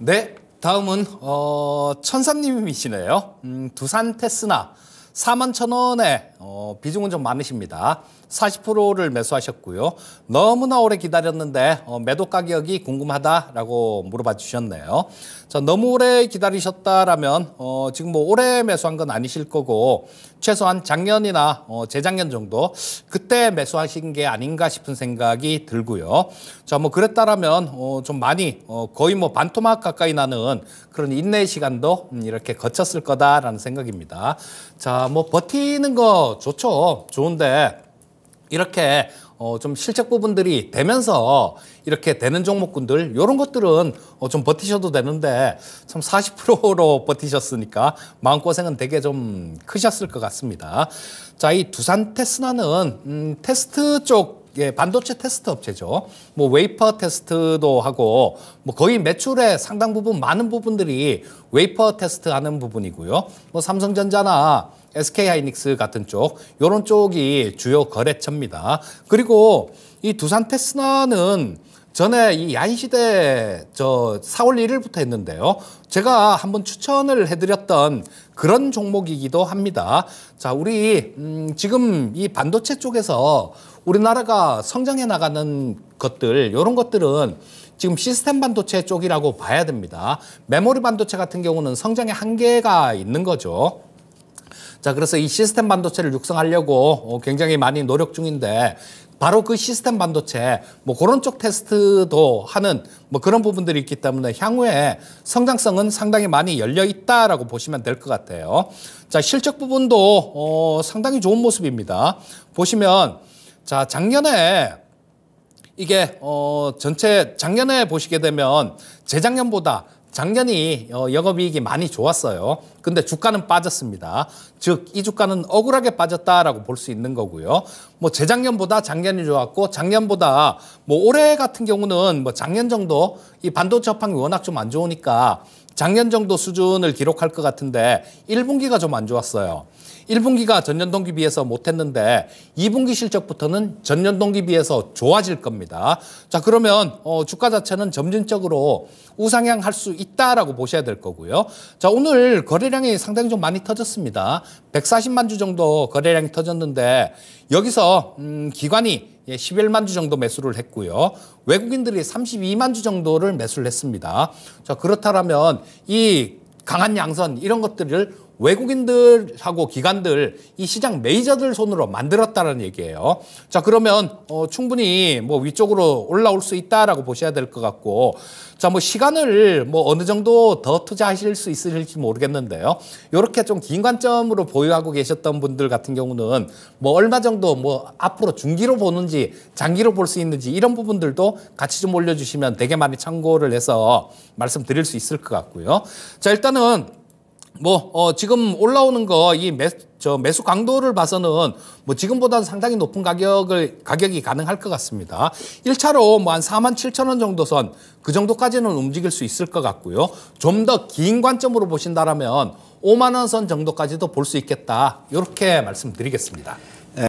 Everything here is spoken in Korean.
네, 다음은 어, 천사님이시네요 음, 두산 테스나 4만 천 원에 어, 비중은 좀 많으십니다. 40%를 매수하셨고요. 너무나 오래 기다렸는데 어, 매도 가격이 궁금하다라고 물어봐 주셨네요. 자, 너무 오래 기다리셨다라면 어, 지금 뭐 오래 매수한 건 아니실 거고 최소한 작년이나 어, 재작년 정도 그때 매수하신 게 아닌가 싶은 생각이 들고요. 자, 뭐 그랬다라면 어, 좀 많이 어, 거의 뭐 반토막 가까이 나는 그런 인내 시간도 음, 이렇게 거쳤을 거다라는 생각입니다. 자, 뭐 버티는 거 좋죠. 좋은데 이렇게 어, 좀 실책 부분들이 되면서 이렇게 되는 종목군들 이런 것들은 어, 좀 버티셔도 되는데 참 40%로 버티셨으니까 마음고생은 되게 좀 크셨을 것 같습니다. 자, 이 두산 테스나는 음, 테스트 쪽 예, 반도체 테스트 업체죠. 뭐 웨이퍼 테스트도 하고 뭐 거의 매출의 상당 부분 많은 부분들이 웨이퍼 테스트 하는 부분이고요. 뭐 삼성전자나 SK하이닉스 같은 쪽 요런 쪽이 주요 거래처입니다. 그리고 이 두산 테스나는 전에 이 야인시대 저 4월 1일부터 했는데요. 제가 한번 추천을 해드렸던 그런 종목이기도 합니다. 자, 우리, 음, 지금 이 반도체 쪽에서 우리나라가 성장해 나가는 것들 이런 것들은 지금 시스템 반도체 쪽이라고 봐야 됩니다. 메모리 반도체 같은 경우는 성장의 한계가 있는 거죠. 자, 그래서 이 시스템 반도체를 육성하려고 어, 굉장히 많이 노력 중인데 바로 그 시스템 반도체 뭐 그런 쪽 테스트도 하는 뭐 그런 부분들이 있기 때문에 향후에 성장성은 상당히 많이 열려 있다라고 보시면 될 것 같아요. 자, 실적 부분도 어, 상당히 좋은 모습입니다. 보시면 자, 작년에 이게 어 전체 작년에 보시게 되면 재작년보다 작년이 어, 영업이익이 많이 좋았어요. 근데 주가는 빠졌습니다. 즉 이 주가는 억울하게 빠졌다라고 볼 수 있는 거고요. 뭐 재작년보다 작년이 좋았고 작년보다 뭐 올해 같은 경우는 뭐 작년 정도 이 반도체 업황이 워낙 좀 안 좋으니까 작년 정도 수준을 기록할 것 같은데 1분기가 좀 안 좋았어요. 1분기가 전년 동기 비해서 못했는데 2분기 실적부터는 전년 동기 비해서 좋아질 겁니다. 자 그러면 어, 주가 자체는 점진적으로 우상향할 수 있다라고 보셔야 될 거고요. 자 오늘 거래량이 상당히 좀 많이 터졌습니다. 140만 주 정도 거래량이 터졌는데 여기서 음, 기관이 11만 예, 주 정도 매수를 했고요. 외국인들이 32만 주 정도를 매수를 했습니다. 자, 그렇다면 이 강한 양선 이런 것들을 외국인들하고 기관들 이 시장 메이저들 손으로 만들었다는 얘기예요. 자 그러면 어, 충분히 뭐 위쪽으로 올라올 수 있다라고 보셔야 될 것 같고 자뭐 시간을 뭐 어느 정도 더 투자하실 수 있을지 모르겠는데요. 이렇게 좀 긴 관점으로 보유하고 계셨던 분들 같은 경우는 뭐 얼마 정도 뭐 앞으로 중기로 보는지 장기로 볼 수 있는지 이런 부분들도 같이 좀 올려주시면 되게 많이 참고를 해서 말씀드릴 수 있을 것 같고요. 자 일단은 뭐, 어, 지금 올라오는 거, 이 매, 저 매수 강도를 봐서는 뭐 지금보다는 상당히 높은 가격을, 가격이 가능할 것 같습니다. 1차로 뭐 한 4만 7천 원 정도 선, 그 정도까지는 움직일 수 있을 것 같고요. 좀 더 긴 관점으로 보신다라면 5만 원 선 정도까지도 볼 수 있겠다. 이렇게 말씀드리겠습니다.